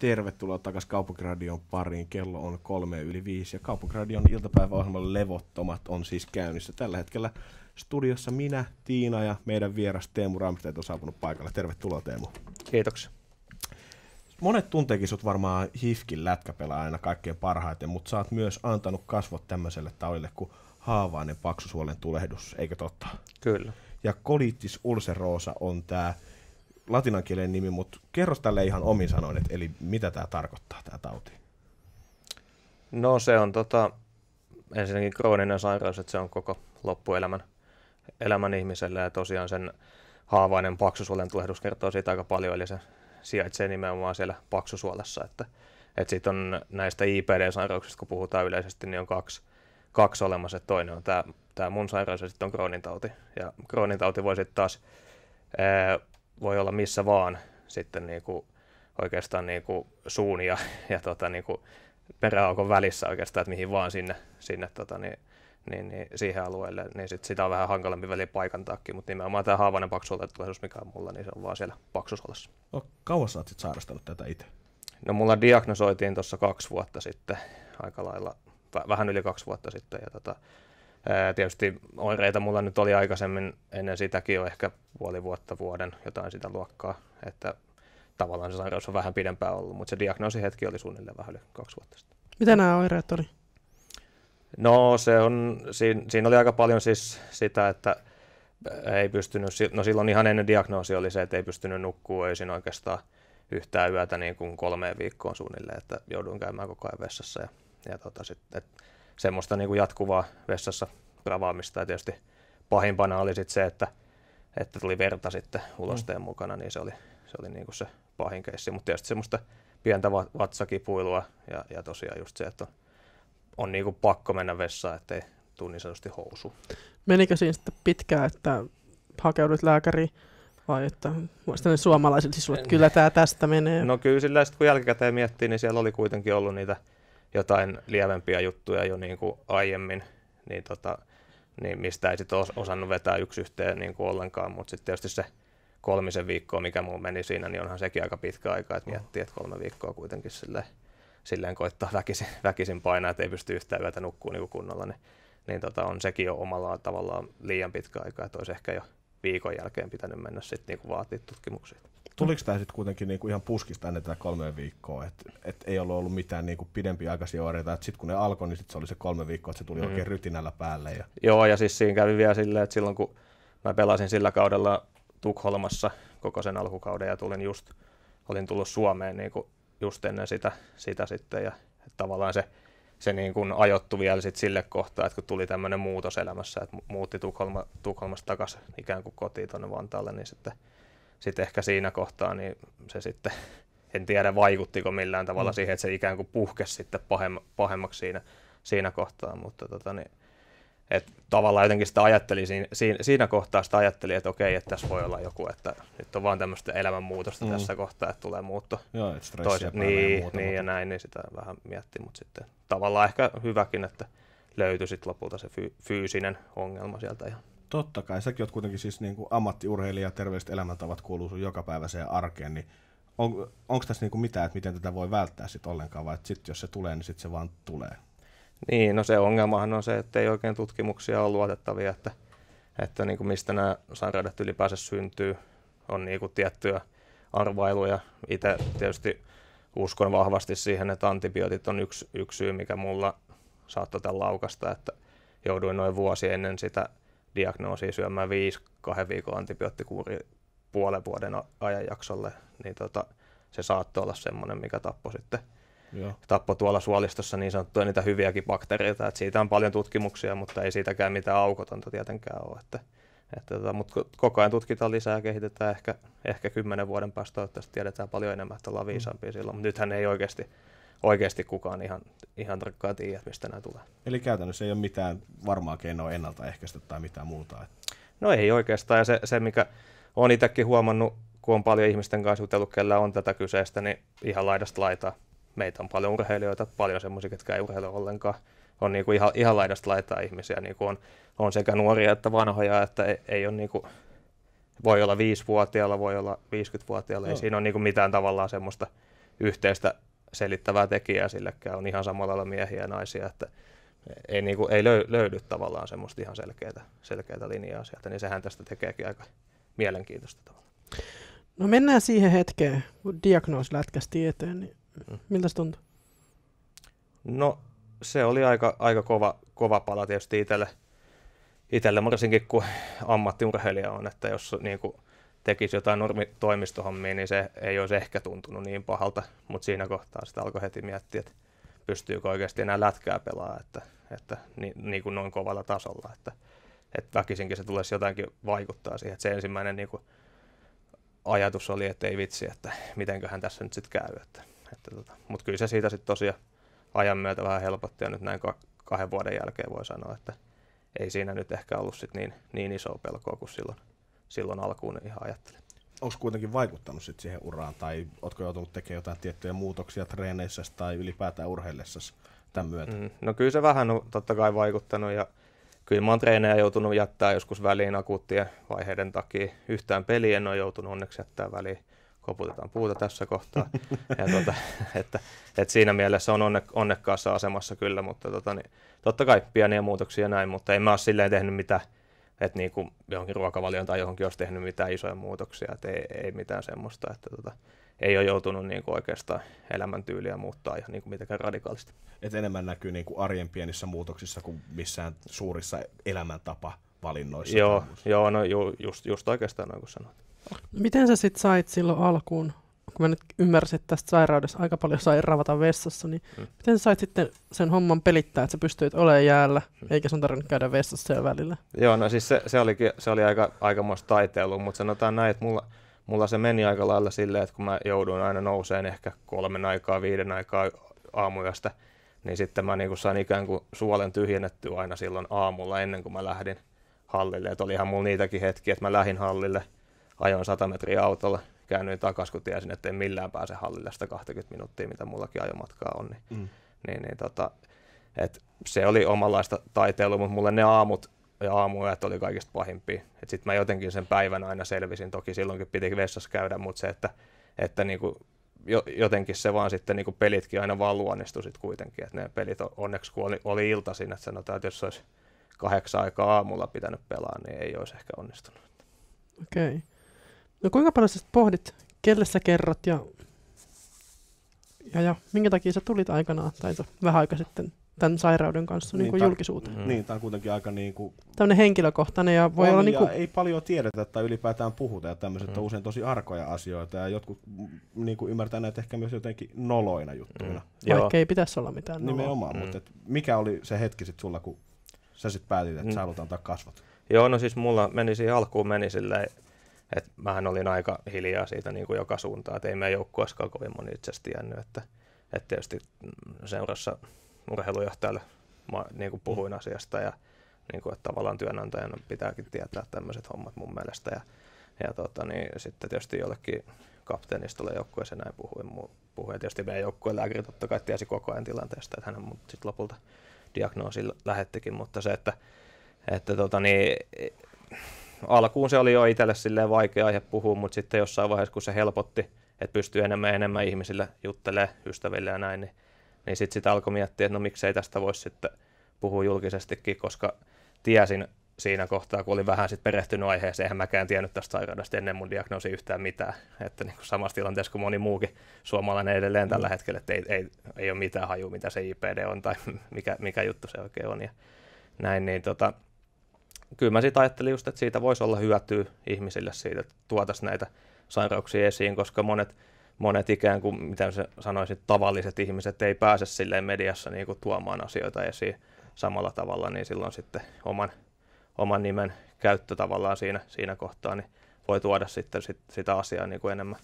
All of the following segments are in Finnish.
Tervetuloa takaisin Kaupunkiradion pariin. Kello on kolme yli viisi ja Kaupunkiradion iltapäiväohjelman levottomat on siis käynnissä. Tällä hetkellä studiossa minä, Tiina ja meidän vieras Teemu Ramstedt on saapunut paikalle. Tervetuloa Teemu. Kiitoksia. Monet tunteekin sut varmaan Hifkin lätkäpelaa aina kaikkein parhaiten, mutta sä oot myös antanut kasvot tämmöiselle taudille kuin haavainen paksusuolen tulehdus, eikö totta? Kyllä. Ja koliittis ulseroosa on tämä latinankielinen nimi, mutta kerro tälle ihan omin sanoin, että eli mitä tämä tarkoittaa, tämä tauti? No se on tota, ensinnäkin krooninen sairaus, että se on koko loppuelämän elämän ihmiselle ja tosiaan sen haavainen paksusuolen tulehdus kertoo siitä aika paljon, eli se sijaitsee nimenomaan siellä paksusuolessa, että, että sitten on näistä IPD-sairauksista, kun puhutaan yleisesti, niin on kaksi, kaksi olemassa, että toinen on tämä, tämä mun sairaus ja sitten on Crohnin tauti, ja Crohnin tauti voi sitten taas ää, voi olla missä vaan sitten niin kuin oikeastaan niin kuin suun ja, ja tota niin kuin peräaukon välissä oikeastaan, että mihin vaan sinne, sinne tota niin, niin, niin siihen alueelle, niin sit sitä on vähän hankalampi väliin paikantaakin, mutta nimenomaan tämä haavainen paksuoletulaisuus, mikä on mulla, niin se on vaan siellä paksusolassa. No, kauan sä oot sit sairastellut tätä itse? No mulla diagnosoitiin tuossa kaksi vuotta sitten, aika lailla, vähän yli kaksi vuotta sitten, ja tota, tietysti oireita mulla nyt oli aikaisemmin ennen sitäkin jo ehkä puoli vuotta, vuoden, jotain sitä luokkaa, että tavallaan se sairaus on vähän pidempään ollut, mutta se diagnoosihetki oli suunnilleen vähän yli kaksi vuotta sitten. Mitä nämä oireet oli? No se on, siinä, siinä oli aika paljon siis sitä, että ei pystynyt, no silloin ihan ennen diagnoosi oli se, että ei pystynyt nukkua ei siinä oikeastaan yhtään yötä niin kuin kolmeen viikkoon suunnilleen, että jouduin käymään koko ajan vessassa ja, ja tota sit, et, semmoista niin kuin jatkuvaa vessassa ravaamista. Ja tietysti pahimpana oli sitten se, että, että tuli verta sitten ulosteen mm. mukana, niin se oli se, oli niin kuin se pahin keissi. Mutta tietysti semmoista pientä vatsakipuilua ja, ja tosiaan just se, että on, on niin kuin pakko mennä vessaan, ettei tule niin sanotusti housu. Menikö siinä sitten pitkään, että hakeudut lääkäriin? Vai että muistan suomalaiset, siis että kyllä tämä tästä menee. No kyllä sillä kun jälkikäteen miettii, niin siellä oli kuitenkin ollut niitä jotain lievempiä juttuja jo niin kuin aiemmin, niin, tota, niin mistä ei sitten osannut vetää yksi yhteen niin kuin ollenkaan, mutta sitten tietysti se kolmisen viikkoa, mikä muu meni siinä, niin onhan sekin aika pitkä aika, että miettii, että kolme viikkoa kuitenkin silleen, silleen koittaa väkisin, väkisin painaa, että ei pysty yhtään yötä nukkuu niin kunnolla, niin, niin tota, on sekin jo omalla tavallaan liian pitkä aika, että olisi ehkä jo viikon jälkeen pitänyt mennä sitten niin vaatia tutkimuksia. Tuliko tämä sitten kuitenkin niinku ihan puskista ennen tätä kolme viikkoa, että et ei ollut ollut mitään niinku pidempiaikaisia oireita, että sitten kun ne alkoi, niin sit se oli se kolme viikkoa, että se tuli mm. oikein rytinällä päälle. Ja... Joo, ja siis siinä kävi vielä silleen, että silloin kun mä pelasin sillä kaudella Tukholmassa koko sen alkukauden ja tulin just, olin tullut Suomeen niinku just ennen sitä, sitä sitten, ja tavallaan se se niin kuin ajoittu vielä sit sille kohtaa, että kun tuli tämmöinen muutos elämässä, että muutti Tukholma, Tukholmasta takaisin ikään kuin kotiin tuonne Vantaalle, niin sitten sitten ehkä siinä kohtaa niin se sitten, en tiedä vaikuttiko millään tavalla mm. siihen, että se ikään kuin puhkesi sitten pahem, pahemmaksi siinä, siinä kohtaa, mutta tota, niin, et tavallaan jotenkin sitä ajattelin, siinä, siinä kohtaa sitä ajattelin, että okei, että tässä voi olla joku, että nyt on vaan tämmöistä elämänmuutosta mm. tässä kohtaa, että tulee muutto. Joo, et stressiä päälle niin, niin, ja muuta, niin mutta... ja näin, niin sitä vähän mietti, mutta sitten tavallaan ehkä hyväkin, että löytyi sitten lopulta se fyysinen ongelma sieltä ihan Totta kai, säkin oot kuitenkin siis niin kuin ammattiurheilija ja terveelliset elämäntavat kuuluu sun jokapäiväiseen arkeen, niin on, onko tässä niin kuin mitään, että miten tätä voi välttää sitten ollenkaan, vai sitten jos se tulee, niin sitten se vaan tulee? Niin, no se ongelmahan on se, että ei oikein tutkimuksia ole luotettavia, että, että niin kuin mistä nämä sairaudet ylipäänsä syntyy, on niin kuin tiettyjä arvailuja. Itse tietysti uskon vahvasti siihen, että antibiootit on yksi, yksi syy, mikä mulla saattoi tämän laukasta, että jouduin noin vuosi ennen sitä diagnoosia syömään viisi kahden viikon antibioottikuuri puolen vuoden ajanjaksolle, niin tota, se saattoi olla semmoinen, mikä tappoi sitten Joo. tuolla suolistossa niin sanottuja niitä hyviäkin bakteereita. Et siitä on paljon tutkimuksia, mutta ei siitäkään mitään aukotonta tietenkään ole. Että, että, tota, mutta koko ajan tutkitaan lisää ja kehitetään ehkä, ehkä kymmenen vuoden päästä, toivottavasti tiedetään paljon enemmän, että ollaan viisaampia mm. silloin. Mutta nythän ei oikeasti oikeasti kukaan ihan, ihan tarkkaan tiedä, mistä nämä tulee. Eli käytännössä ei ole mitään varmaa keinoa ennaltaehkäistä tai mitään muuta? No ei oikeastaan, ja se, se mikä olen itsekin huomannut, kun on paljon ihmisten kanssa jutellut, kellä on tätä kyseistä, niin ihan laidasta laitaa. Meitä on paljon urheilijoita, paljon semmoisia, jotka ei urheile ollenkaan. On niin kuin ihan, ihan laidasta laitaa ihmisiä, niin kuin on, on sekä nuoria että vanhoja, että ei, ei ole niin kuin, voi olla 5-vuotiaalla, voi olla 50-vuotiaalla, no. ei siinä ole niin mitään tavallaan semmoista yhteistä selittävää tekijää sillekään, on ihan samalla lailla miehiä ja naisia, että ei, niin kuin, ei löy, löydy tavallaan semmoista ihan selkeää, selkeää linjaa sieltä, niin sehän tästä tekeekin aika mielenkiintoista tavalla. No mennään siihen hetkeen, kun diagnoosi lätkästi eteen, niin mm. miltä se tuntui? No se oli aika, aika kova, kova pala tietysti itselle, itselle varsinkin kun ammattiurheilija on, että jos niin kuin, tekisi jotain normitoimistohommia, niin se ei olisi ehkä tuntunut niin pahalta, mutta siinä kohtaa sitä alkoi heti miettiä, että pystyykö oikeasti enää lätkää pelaamaan, että, että niin, niin kuin noin kovalla tasolla, että, että väkisinkin se tulisi jotainkin vaikuttaa siihen, että se ensimmäinen niin kuin ajatus oli, että ei vitsi, että mitenköhän tässä nyt sitten käy, että, että tota. mutta kyllä se siitä sitten tosiaan ajan myötä vähän helpotti ja nyt näin kahden vuoden jälkeen voi sanoa, että ei siinä nyt ehkä ollut sit niin, niin iso pelkoa kuin silloin silloin alkuun ihan ajattelin. Onko kuitenkin vaikuttanut sit siihen uraan, tai oletko joutunut tekemään jotain tiettyjä muutoksia treeneissä tai ylipäätään urheillessasi tämän myötä? Mm, no kyllä se vähän on totta kai vaikuttanut, ja kyllä mä oon treenejä joutunut jättää joskus väliin akuuttien vaiheiden takia. Yhtään peliä en ole joutunut onneksi jättää väliin. Koputetaan puuta tässä kohtaa. ja tuota, että, että siinä mielessä on onne, onnekkaassa asemassa kyllä, mutta tota, niin, totta kai pieniä muutoksia näin, mutta en mä ole silleen tehnyt mitään että niin kuin johonkin ruokavalioon tai johonkin olisi tehnyt mitään isoja muutoksia, että ei, ei mitään semmoista, että tota, ei ole joutunut niin kuin oikeastaan elämäntyyliä muuttaa ihan niin kuin mitenkään radikaalisti. Et enemmän näkyy niin kuin arjen pienissä muutoksissa kuin missään suurissa elämäntapa valinnoissa. Joo, joo no ju, just, just oikeastaan noin kuin sanoit. Miten sä sitten sait silloin alkuun kun mä nyt ymmärsin, että tästä sairaudesta aika paljon sai ravata vessassa, niin mm. miten sä sait sitten sen homman pelittää, että sä pystyit olemaan jäällä, mm. eikä sun tarvinnut käydä vessassa ja välillä? Joo, no siis se, se, olikin, se oli aika, aikamoista taiteilua, mutta sanotaan näin, että mulla, mulla se meni aika lailla silleen, että kun mä jouduin aina nouseen ehkä kolmen aikaa, viiden aikaa aamuyöstä, niin sitten mä niin sain ikään kuin suolen tyhjennettyä aina silloin aamulla ennen kuin mä lähdin hallille. Että olihan mulla niitäkin hetkiä, että mä lähdin hallille, ajoin 100 metriä autolla, käännyin takaisin, kun tiesin, että en millään pääse hallille sitä 20 minuuttia, mitä mullakin ajomatkaa on. Niin, mm. niin, niin tota, et se oli omanlaista taiteilua, mutta mulle ne aamut ja aamuyöt oli kaikista pahimpia. Sitten mä jotenkin sen päivän aina selvisin, toki silloinkin piti vessassa käydä, mutta se, että, että niinku, jotenkin se vaan sitten niinku pelitkin aina vaan luonnistui sit kuitenkin. Et ne pelit onneksi kun oli, oli siinä, että sanotaan, että jos olisi kahdeksan aikaa aamulla pitänyt pelaa, niin ei olisi ehkä onnistunut. Okei. Okay. No kuinka paljon sä pohdit, kelle sä kerrot ja, ja, ja minkä takia sä tulit aikanaan tai vähän aika sitten tämän sairauden kanssa niin, niin kuin julkisuuteen. Mm. Niin, tämä on kuitenkin aika niin kuin... Tämmöinen henkilökohtainen ja voi on, olla... Ja niin kuin... ei paljon tiedetä tai ylipäätään puhuta ja tämmöiset mm. on usein tosi arkoja asioita ja jotkut niin kuin ymmärtää näitä ehkä myös jotenkin noloina juttuina. Mm. Vaikka ei pitäisi olla mitään noloa. Nimenomaan, mm. mutta et mikä oli se hetki sitten sulla, kun sä sitten päätit, että mm. sä haluat antaa kasvot? Joo, no siis mulla meni siihen alkuun meni silleen, et mähän olin aika hiljaa siitä niin kuin joka suuntaan, että ei meidän joukkueessakaan kovin moni itse asiassa tiennyt, että, että tietysti seurassa urheilujohtajalle mä niin kuin puhuin asiasta ja niin kuin, että tavallaan työnantajana pitääkin tietää tämmöiset hommat mun mielestä ja, ja tota, niin sitten tietysti jollekin kapteenistolle joukkueeseen näin puhuin. puhuin. Ja tietysti meidän joukkueen lääkäri totta kai tiesi koko ajan tilanteesta, että hän mut sitten lopulta diagnoosi lähettikin, mutta se, että, että tota, niin, alkuun se oli jo itselle silleen vaikea aihe puhua, mutta sitten jossain vaiheessa, kun se helpotti, että pystyy enemmän ja enemmän ihmisille juttelemaan ystäville ja näin, niin, niin sitten sit alkoi miettiä, että no miksei tästä voisi sitten puhua julkisestikin, koska tiesin siinä kohtaa, kun olin vähän sitten perehtynyt aiheeseen, eihän mäkään tiennyt tästä sairaudesta ennen mun diagnoosi yhtään mitään. Että niin kuin samassa tilanteessa kuin moni muukin suomalainen edelleen tällä mm. hetkellä, että ei, ei, ei ole mitään haju, mitä se IPD on tai mikä, mikä juttu se oikein on ja näin, niin tota, kyllä mä sitä ajattelin just, että siitä voisi olla hyötyä ihmisille siitä, että tuotaisiin näitä sairauksia esiin, koska monet, monet ikään kuin, mitä sanoisin, tavalliset ihmiset ei pääse silleen mediassa niin kuin tuomaan asioita esiin samalla tavalla, niin silloin sitten oman, oman nimen käyttö tavallaan siinä, siinä kohtaa niin voi tuoda sitten sit, sitä asiaa niin kuin enemmän,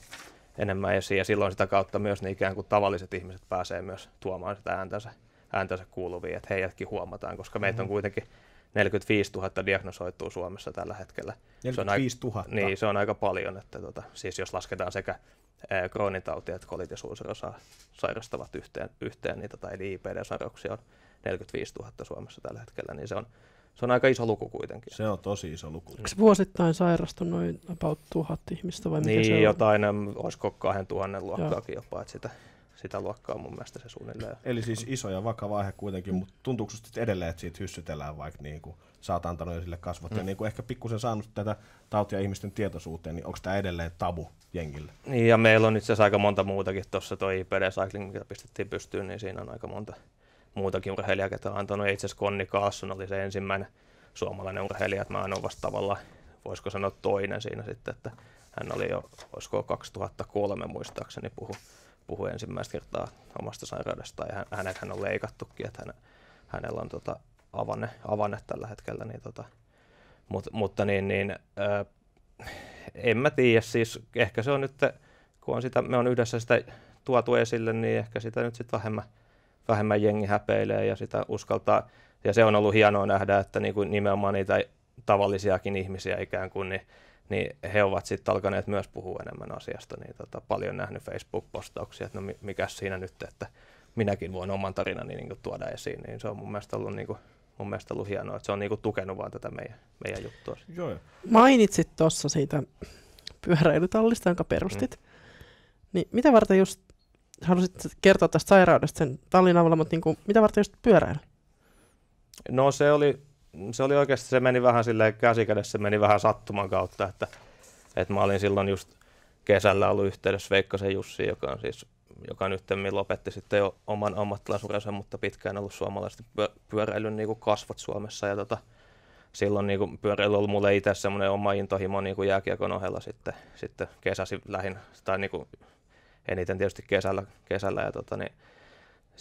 enemmän esiin. Ja silloin sitä kautta myös niin ikään kuin tavalliset ihmiset pääsee myös tuomaan sitä ääntänsä, ääntänsä kuuluviin, että heidätkin huomataan, koska meitä on mm-hmm. kuitenkin 45 000 diagnosoituu Suomessa tällä hetkellä. 45 000? Se on, niin, se on aika paljon, että tota, siis jos lasketaan sekä kroonitautia että kolit ja sairastavat yhteen, yhteen niin tota, eli IPD-sairauksia on 45 000 Suomessa tällä hetkellä, niin se on, se on aika iso luku kuitenkin. Se on tosi iso luku. Eikö vuosittain sairastu noin about tuhat ihmistä vai mikä niin, se on? jotain, olisiko kahden tuhannen luokkaakin jopa, että sitä sitä luokkaa mun mielestä se suunnilleen. Eli siis iso ja vakava aihe kuitenkin, mutta tuntuuko sitten edelleen, että siitä hyssytellään vaikka niin kuin sä oot antanut jo sille kasvot mm. ja niin kuin ehkä pikkusen saanut tätä tautia ihmisten tietoisuuteen, niin onko tämä edelleen tabu jengille? Niin ja meillä on itse asiassa aika monta muutakin tuossa tuo IPD Cycling, mikä pistettiin pystyyn, niin siinä on aika monta muutakin urheilijaa, ketä on antanut. Itse asiassa Konni Kaasson oli se ensimmäinen suomalainen urheilija, että mä en ole vasta tavallaan, voisiko sanoa toinen siinä sitten, että hän oli jo, olisiko 2003 muistaakseni puhu puhui ensimmäistä kertaa omasta sairaudestaan ja hänet hän on leikattukin, että hän, hänellä on tota, avanne, avanne tällä hetkellä. Niin, tota, mut, mutta niin, niin, ö, en mä tiedä, siis ehkä se on nyt, kun on sitä, me on yhdessä sitä tuotu esille, niin ehkä sitä nyt sitten vähemmän, vähemmän jengi häpeilee ja sitä uskaltaa. Ja se on ollut hienoa nähdä, että niin kuin nimenomaan niitä tavallisiakin ihmisiä ikään kuin, niin niin he ovat sitten alkaneet myös puhua enemmän asiasta, niin tota, paljon nähnyt Facebook-postauksia, että no mikä siinä nyt, että minäkin voin oman tarinani niin kuin, tuoda esiin, niin se on mun mielestä ollut, niin kuin, mun mielestä ollut hienoa, että se on niin kuin, tukenut vaan tätä meidän, meidän juttua. Joo. Mainitsit tuossa siitä pyöräilytallista, jonka perustit, mm. niin mitä varten just, halusit kertoa tästä sairaudesta sen tallin avulla, mutta niin kuin, mitä varten just pyöräily? No se oli se oli oikeasti, se meni vähän silleen käsikädessä, se meni vähän sattuman kautta, että, että mä olin silloin just kesällä ollut yhteydessä Veikkasen Jussi, joka on siis joka nyt lopetti sitten jo oman ammattilaisuudensa, mutta pitkään ollut suomalaisesti pyöräilyn niin kuin kasvot Suomessa. Ja tota, silloin niin kuin pyöräily on ollut mulle itse semmoinen oma intohimo niin kuin jääkiekon ohella sitten, sitten kesäsi lähin, tai niin kuin eniten tietysti kesällä, kesällä ja tota, niin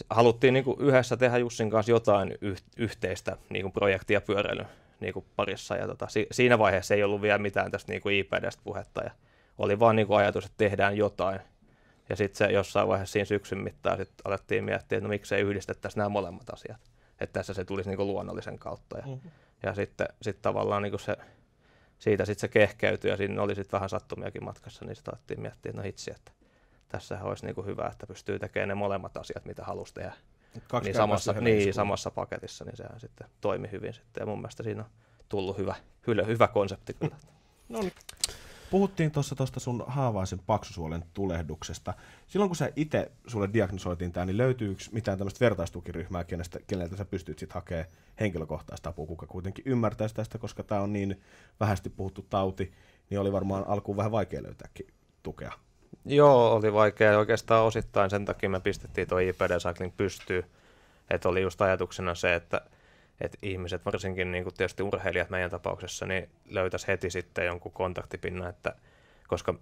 haluttiin niin kuin yhdessä tehdä Jussin kanssa jotain yh- yhteistä niin kuin projektia pyöräilyn niin kuin parissa. Ja tota, si- siinä vaiheessa ei ollut vielä mitään tästä niin iPadista puhetta. Ja oli vaan niin kuin ajatus, että tehdään jotain. Ja sitten se jossain vaiheessa siinä syksyn mittaan sit alettiin miettiä, että no miksei yhdistettäisiin nämä molemmat asiat. Että tässä se tulisi niin kuin luonnollisen kautta. Ja, mm-hmm. ja sitten sit tavallaan niin kuin se, siitä sitten se kehkeytyi ja siinä oli sitten vähän sattumiakin matkassa, niin sitä alettiin miettiä, että no hitsi, että tässä olisi niin kuin hyvä, että pystyy tekemään ne molemmat asiat, mitä halusi tehdä. Kaksi niin samassa, niin, samassa paketissa, niin sehän sitten toimi hyvin sitten. Ja mun mielestä siinä on tullut hyvä, hyvä, hyvä konsepti kyllä. no niin. Puhuttiin tuossa tuosta sun haavaisen paksusuolen tulehduksesta. Silloin kun sä itse sulle diagnosoitiin tämä, niin löytyykö mitään tämmöistä vertaistukiryhmää, kenestä, keneltä sä pystyt sitten hakemaan henkilökohtaista apua, kuka kuitenkin ymmärtäisi tästä, koska tämä on niin vähästi puhuttu tauti, niin oli varmaan alkuun vähän vaikea löytääkin tukea. Joo, oli vaikea. Oikeastaan osittain sen takia me pistettiin tuo IPD Cycling pystyyn. Että oli just ajatuksena se, että, että ihmiset, varsinkin niin kuin tietysti urheilijat meidän tapauksessa, niin löytäisi heti sitten jonkun kontaktipinnan, että, koska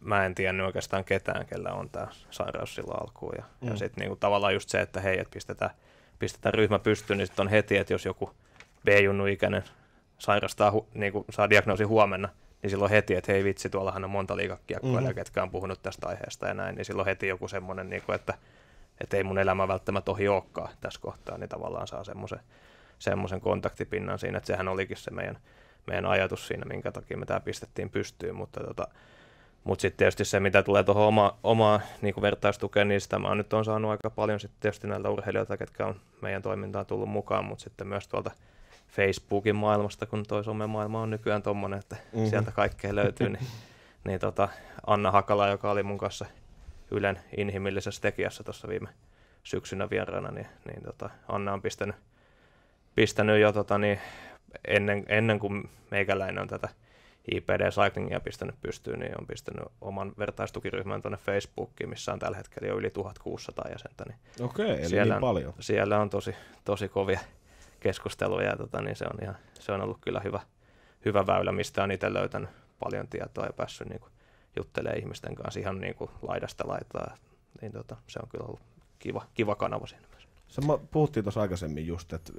mä en tiennyt oikeastaan ketään, kellä on tämä sairaus silloin alkuun. Ja, mm. ja sitten niin tavallaan just se, että hei, että pistetään, pistetään ryhmä pystyyn, niin sitten on heti, että jos joku B-junnu ikäinen sairastaa, niin saa diagnoosi huomenna, niin silloin heti, että hei vitsi, tuollahan on monta liikakiekkoa, mm-hmm. ketkä on puhunut tästä aiheesta ja näin, niin silloin heti joku semmoinen, niin kuin, että, että ei mun elämä välttämättä ohi olekaan tässä kohtaa, niin tavallaan saa semmoisen, semmoisen kontaktipinnan siinä, että sehän olikin se meidän, meidän ajatus siinä, minkä takia me tämä pistettiin pystyyn, mutta tota, mutta sitten tietysti se, mitä tulee tuohon oma, omaan niin vertaistukeen, niin sitä mä nyt on saanut aika paljon sitten tietysti näiltä urheilijoilta, ketkä on meidän toimintaan tullut mukaan, mutta sitten myös tuolta Facebookin maailmasta, kun toi somemaailma on nykyään tommonen, että mm-hmm. sieltä kaikkea löytyy, niin, niin tota, Anna Hakala, joka oli mun kanssa Ylen inhimillisessä tekijässä tuossa viime syksynä vieraana, niin, niin tota, Anna on pistänyt, pistänyt jo tota, niin, ennen, ennen kuin meikäläinen on tätä IPD Cyclingia pistänyt pystyyn, niin on pistänyt oman vertaistukiryhmän tuonne Facebookiin, missä on tällä hetkellä jo yli 1600 jäsentä. Niin Okei, eli siellä niin on, paljon. Siellä on tosi, tosi kovia, keskustelua ja tota, niin se, on ihan, se on ollut kyllä hyvä, hyvä väylä, mistä on itse löytänyt paljon tietoa ja päässyt niin kuin, juttelemaan ihmisten kanssa ihan niin kuin laidasta laitaa, niin tota, se on kyllä ollut kiva, kiva kanava siinä myös. Se, puhuttiin tuossa aikaisemmin just, että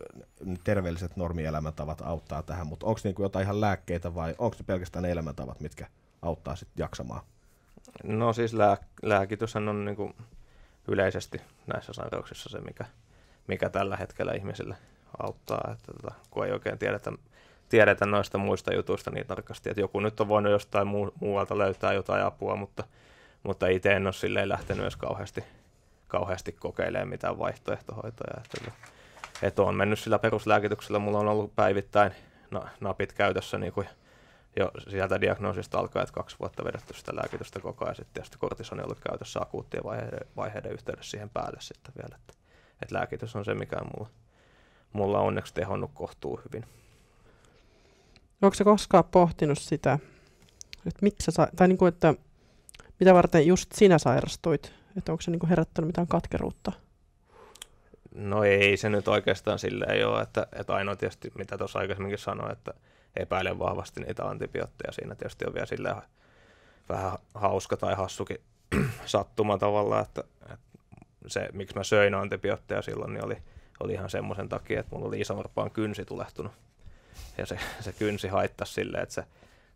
terveelliset normielämäntavat auttaa tähän, mutta onko niinku jotain ihan lääkkeitä vai onko ne pelkästään ne elämäntavat, mitkä auttaa sitten jaksamaan? No siis lää- lääkityshän on niinku yleisesti näissä sairauksissa se, mikä, mikä tällä hetkellä ihmisille auttaa, että tota, kun ei oikein tiedetä, tiedetä noista muista jutuista niin tarkasti, että joku nyt on voinut jostain muu, muualta löytää jotain apua, mutta, mutta itse en ole silleen lähtenyt edes kauheasti, kauheasti kokeilemaan mitään vaihtoehtohoitoja. Että, että on mennyt sillä peruslääkityksellä, mulla on ollut päivittäin napit käytössä niin kuin jo sieltä diagnoosista alkaa, että kaksi vuotta vedetty sitä lääkitystä koko ajan, sitten, ja sitten kortisoni ollut käytössä akuuttien vaiheiden, vaiheiden yhteydessä siihen päälle sitten vielä, että, että lääkitys on se, mikä on mulla mulla on onneksi tehonnut kohtuu hyvin. Onko se koskaan pohtinut sitä, että miksi sä, tai niin kuin, että mitä varten just sinä sairastuit? Että onko se niin kuin herättänyt mitään katkeruutta? No ei se nyt oikeastaan silleen ole, että, että ainoa tietysti, mitä tuossa aikaisemminkin sanoin, että epäilen vahvasti niitä antibiootteja. Siinä tietysti on vielä silleen vähän hauska tai hassukin sattuma tavallaan, että, että se, miksi mä söin antibiootteja silloin, niin oli – oli ihan semmoisen takia, että mulla oli isovarpaan kynsi tulehtunut. Ja se, se kynsi haittasi silleen, että se,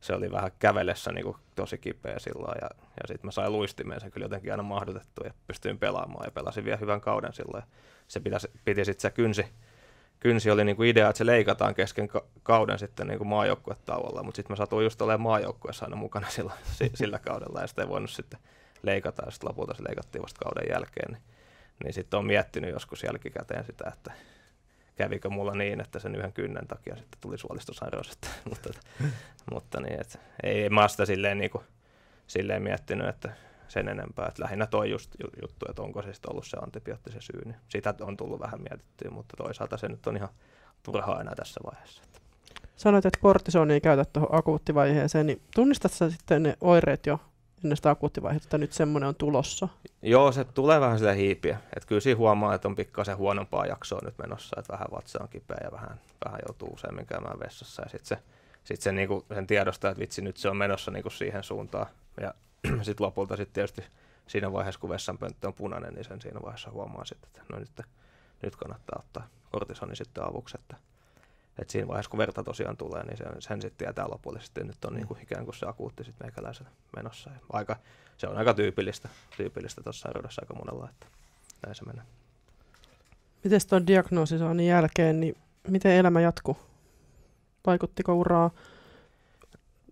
se oli vähän kävelessä niin kuin tosi kipeä silloin. Ja, ja sitten mä sain luistimeen sen kyllä jotenkin aina mahdotettu, ja pystyin pelaamaan ja pelasin vielä hyvän kauden silloin. Ja se pitäisi, piti sitten se kynsi, kynsi oli niin kuin idea, että se leikataan kesken ka- kauden sitten niin kuin maajoukkuetauolla, mutta sitten mä satuin just olemaan maajoukkuessa aina mukana sillä, sillä kaudella ja sitä ei voinut sitten leikata ja sitten lopulta se leikattiin vasta kauden jälkeen. Niin niin sitten on miettinyt joskus jälkikäteen sitä, että kävikö mulla niin, että sen yhden kynnen takia sitten tuli suolistosairaus. mutta mutta niin, että ei mä sitä silleen, niin kuin, silleen miettinyt, että sen enempää. Että lähinnä toi just juttu, että onko se sitten ollut se antibiootti se syy. Niin sitä on tullut vähän mietittyä, mutta toisaalta se nyt on ihan turhaa enää tässä vaiheessa. Sanoit, että kortisoni ei käytä tuohon akuuttivaiheeseen, niin tunnistatko sitten ne oireet jo näistä akuuttivaihetta nyt semmoinen on tulossa? Joo, se tulee vähän sitä hiipiä. Et kyllä siinä huomaa, että on pikkasen huonompaa jaksoa nyt menossa, että vähän vatsa on kipeä ja vähän, vähän joutuu useammin käymään vessassa. Ja sitten se, sit se niinku, sen tiedostaa, että vitsi, nyt se on menossa niinku siihen suuntaan. Ja sitten lopulta sitten tietysti siinä vaiheessa, kun vessanpönttö on punainen, niin sen siinä vaiheessa huomaa sitten, että no nyt, nyt kannattaa ottaa kortisoni sitten avuksi, että et siinä vaiheessa, kun verta tosiaan tulee, niin sen, sen sitten tietää lopullisesti. Nyt on niin kuin ikään kuin se akuutti sitten meikäläisen menossa. Ja aika, se on aika tyypillistä, tyypillistä sairaudessa aika monella, että näin se menee. Miten tuon diagnoosisoinnin jälkeen, niin miten elämä jatkuu? Vaikuttiko uraa?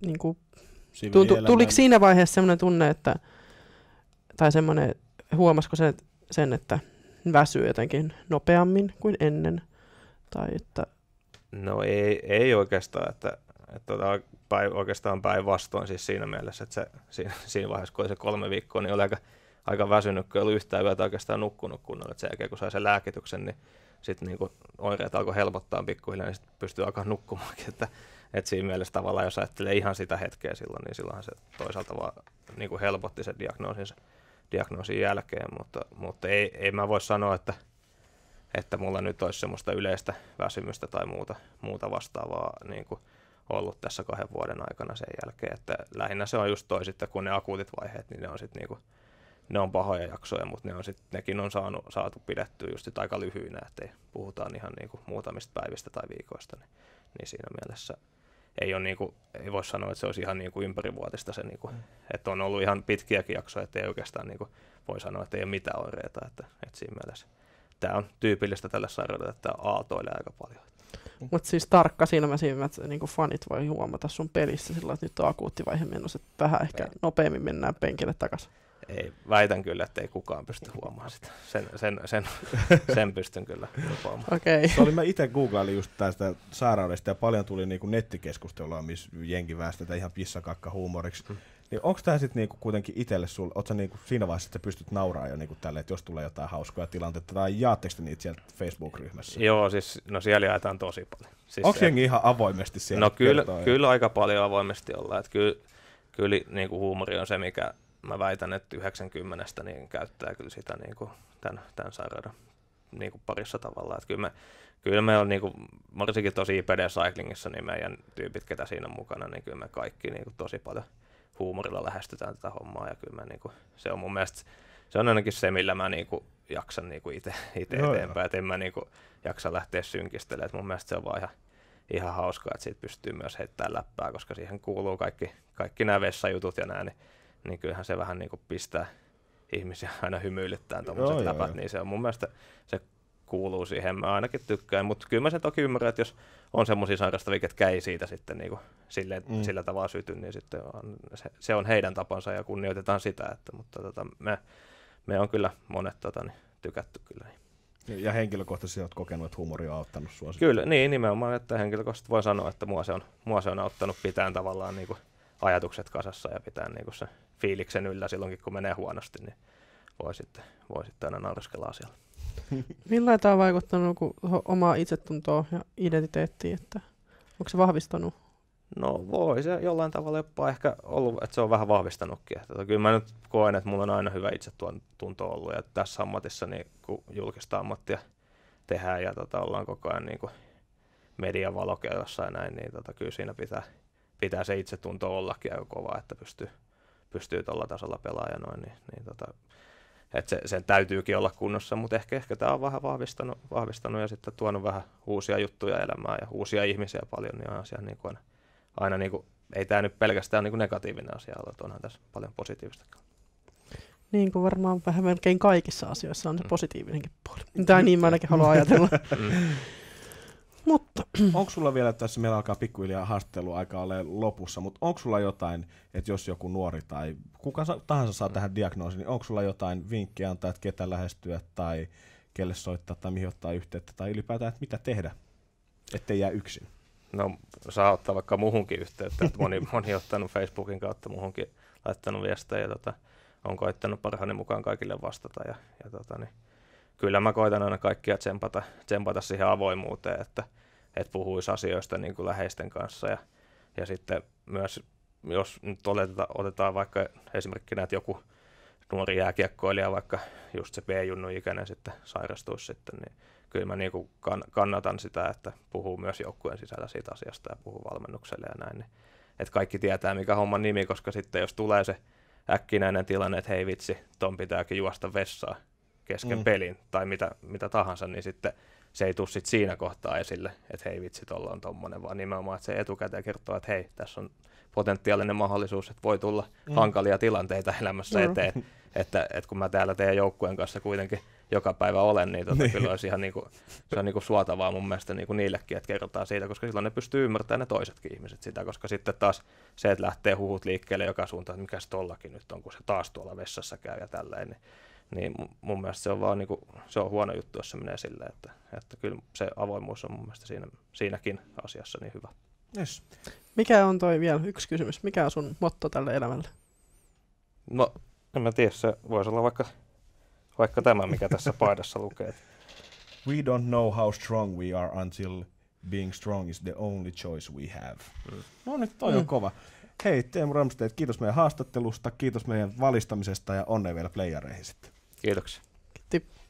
Niin kuin, tuntu, tuliko siinä vaiheessa sellainen tunne, että, tai semmoinen, huomasiko sen, sen, että väsyy jotenkin nopeammin kuin ennen? Tai että No ei, ei oikeastaan, että, että tota, päin, oikeastaan päinvastoin siis siinä mielessä, että se, siinä, siinä vaiheessa kun oli se kolme viikkoa, niin oli aika, aika väsynyt, kun ei ollut yhtään yötä oikeastaan nukkunut kunnolla, että sen jälkeen kun sai sen lääkityksen, niin sitten niin oireet alkoi helpottaa pikkuhiljaa, niin sitten pystyy alkaa nukkumaan että, että siinä mielessä tavallaan, jos ajattelee ihan sitä hetkeä silloin, niin silloinhan se toisaalta vaan niin kuin helpotti sen diagnoosin, diagnoosin jälkeen, mutta, mutta ei, ei mä voi sanoa, että että mulla nyt olisi semmoista yleistä väsymystä tai muuta, muuta vastaavaa niin kuin ollut tässä kahden vuoden aikana sen jälkeen. Että lähinnä se on just toi sitten, kun ne akuutit vaiheet, niin ne on sitten niinku, ne on pahoja jaksoja, mutta ne on sit, nekin on saanut, saatu pidettyä just sit aika lyhyinä, ettei puhutaan ihan niinku muutamista päivistä tai viikoista, niin, niin siinä mielessä ei, ole niinku, ei voi sanoa, että se olisi ihan niinku ympärivuotista se, niinku, mm. että on ollut ihan pitkiäkin jaksoja, että ei oikeastaan niinku, voi sanoa, että ei ole mitään oireita, että, että siinä mielessä – tämä on tyypillistä tälle sairaudelle, että tämä aika paljon. Mm. Mutta siis tarkka siinä että niinku fanit voi huomata sun pelissä sillä, että nyt on akuutti vaihe menossa, että vähän ehkä nopeammin mennään penkille takaisin. Ei, väitän kyllä, että ei kukaan pysty huomaamaan sitä. Sen, sen, sen, sen pystyn kyllä Okei. Okay. Se oli, mä itse googlailin just tästä sairaudesta ja paljon tuli niinku nettikeskustelua, missä jenki väästetään ihan pissakakka huumoriksi. Hmm. Niin onko tämä sitten niinku kuitenkin itselle sulle, ootko niinku siinä vaiheessa, että pystyt nauraa jo niinku tälle, että jos tulee jotain hauskoja tilanteita, tai jaatteko niitä siellä Facebook-ryhmässä? Joo, siis no siellä jaetaan tosi paljon. Siis onko jengi ihan avoimesti siellä? No kyllä, kyllä aika paljon avoimesti ollaan, että kyllä, kyllä niinku huumori on se, mikä mä väitän, että 90 niin käyttää kyllä sitä niinku tämän, tämän sairauden niinku parissa tavalla, että kyllä me, kyllä me on niinku, varsinkin tosi IPD Cyclingissa, niin meidän tyypit, ketä siinä on mukana, niin kyllä me kaikki niinku tosi paljon – huumorilla lähestytään tätä hommaa. Ja kyllä mä, niin kuin, se on mun mielestä, se on ainakin se, millä mä niin kuin, jaksan niin kuin itse, itse no, eteenpäin. Et en mä niin kuin, jaksa lähteä synkistelemään. Et mun mielestä se on vaan ihan, ihan hauskaa, että siitä pystyy myös heittämään läppää, koska siihen kuuluu kaikki, kaikki nämä vessajutut ja nämä, niin, niin kyllähän se vähän niin kuin pistää ihmisiä aina hymyilyttää tuommoiset läpät, joo, niin se on mun mielestä se kuuluu siihen, mä ainakin tykkään, mutta kyllä mä sen toki ymmärrän, että jos on semmoisia sairastavia, ketkä ei siitä sitten niin kuin sille, mm. sillä tavalla syty, niin sitten on, se, se, on heidän tapansa ja kunnioitetaan sitä, että, mutta tota, me, me on kyllä monet tota, niin, tykätty kyllä. Niin. Ja henkilökohtaisesti olet kokenut, että huumori on auttanut sinua? Kyllä, niin nimenomaan, että henkilökohtaisesti voi sanoa, että mua se on, mua se on auttanut pitämään tavallaan niin kuin ajatukset kasassa ja pitää niin kuin se fiiliksen yllä silloinkin, kun menee huonosti, niin voi sitten, voi sitten aina nauriskella asialla. Millä tämä on vaikuttanut omaa itsetuntoa ja identiteettiin? Että onko se vahvistanut? No voi se jollain tavalla jopa ehkä ollut, että se on vähän vahvistanutkin. Että tota, kyllä mä nyt koen, että mulla on aina hyvä itsetunto ollut ja tässä ammatissa niin kun julkista ammattia tehdään ja tota, ollaan koko ajan niin kuin median valokeilassa ja näin, niin tota, kyllä siinä pitää, pitää se itsetunto ollakin aika kova, että pystyy, pystyy tuolla tasolla pelaamaan ja noin, niin, niin tota, että se, sen täytyykin olla kunnossa, mutta ehkä, ehkä tämä on vähän vahvistanut, vahvistanut ja sitten tuonut vähän uusia juttuja elämään ja uusia ihmisiä paljon, niin asia niin kuin aina, aina niin kuin, ei tämä nyt pelkästään niin kuin negatiivinen asia ole, onhan tässä paljon positiivista. Niin kuin varmaan vähän melkein kaikissa asioissa on se mm. positiivinenkin puoli. Tai niin mä ainakin haluan ajatella. Mm. onko sulla vielä tässä, meillä alkaa pikkuhiljaa haastattelu aika ole lopussa, mutta onko sulla jotain, että jos joku nuori tai kuka tahansa saa tähän diagnoosin, niin onko sulla jotain vinkkiä antaa, että ketä lähestyä tai kelle soittaa tai mihin ottaa yhteyttä tai ylipäätään, että mitä tehdä, ettei jää yksin? No saa ottaa vaikka muuhunkin yhteyttä, että moni, moni ottanut Facebookin kautta muuhunkin laittanut viestejä ja tota, on koittanut parhaani mukaan kaikille vastata ja, ja tota, niin, kyllä mä koitan aina kaikkia tsempata, tsempata siihen avoimuuteen, että että puhuisi asioista niin kuin läheisten kanssa ja, ja sitten myös jos nyt otetaan, otetaan vaikka esimerkkinä, että joku nuori jääkiekkoilija, vaikka just se B-junnu ikäinen sitten sairastuisi sitten, niin kyllä mä niin kuin kannatan sitä, että puhuu myös joukkueen sisällä siitä asiasta ja puhuu valmennukselle ja näin, niin, että kaikki tietää mikä homman nimi, koska sitten jos tulee se äkkinäinen tilanne, että hei vitsi, ton pitääkin juosta vessaa kesken mm. pelin tai mitä, mitä tahansa, niin sitten se ei tule sit siinä kohtaa esille, että hei vitsi, tuolla on tuommoinen, vaan nimenomaan, että se etukäteen kertoo, että hei, tässä on potentiaalinen mahdollisuus, että voi tulla mm. hankalia tilanteita elämässä mm. eteen. Että, että kun mä täällä teidän joukkueen kanssa kuitenkin joka päivä olen, niin tota, niin. kyllä olisi ihan niinku, se on niinku suotavaa mun mielestä niinku niillekin, että kerrotaan siitä, koska silloin ne pystyy ymmärtämään ne toisetkin ihmiset sitä, koska sitten taas se, että lähtee huhut liikkeelle joka suuntaan, että mikä se tollakin nyt on, kun se taas tuolla vessassa käy ja tälleen, niin niin mun mielestä se on vaan niin kuin, se on huono juttu, jos se menee silleen, että, että kyllä se avoimuus on mun mielestä siinä, siinäkin asiassa niin hyvä. Yes. Mikä on toi vielä yksi kysymys? Mikä on sun motto tälle elämälle? No, en mä tiedä, se voisi olla vaikka, vaikka tämä, mikä tässä paidassa lukee. We don't know how strong we are until being strong is the only choice we have. Mm. No nyt toi mm. on kova. Hei Teemu Ramstedt, kiitos meidän haastattelusta, kiitos meidän valistamisesta ja onnea vielä playereihin sitten. Kiitoksia. Kiitti.